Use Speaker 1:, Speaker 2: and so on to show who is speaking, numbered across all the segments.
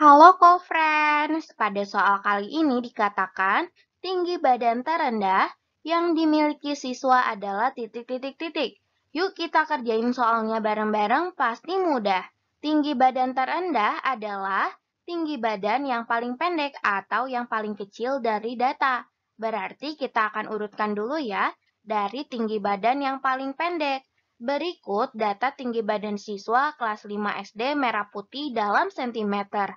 Speaker 1: Halo co-friends, pada soal kali ini dikatakan tinggi badan terendah yang dimiliki siswa adalah titik-titik-titik. Yuk kita kerjain soalnya bareng-bareng, pasti mudah. Tinggi badan terendah adalah tinggi badan yang paling pendek atau yang paling kecil dari data. Berarti kita akan urutkan dulu ya, dari tinggi badan yang paling pendek. Berikut data tinggi badan siswa kelas 5 SD merah putih dalam sentimeter.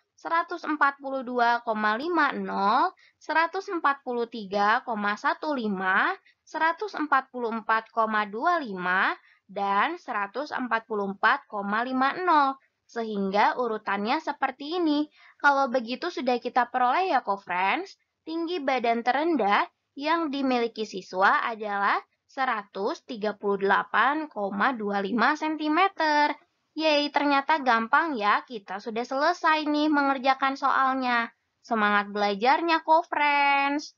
Speaker 1: 142,50, 143,15, 144,25, 144,25, dan 144,50 sehingga urutannya seperti ini. Kalau begitu sudah kita peroleh ya co-friends, tinggi badan terendah yang dimiliki siswa adalah 138,25 cm. Yeay, ternyata gampang ya. Kita sudah selesai nih mengerjakan soalnya. Semangat belajarnya, co-friends!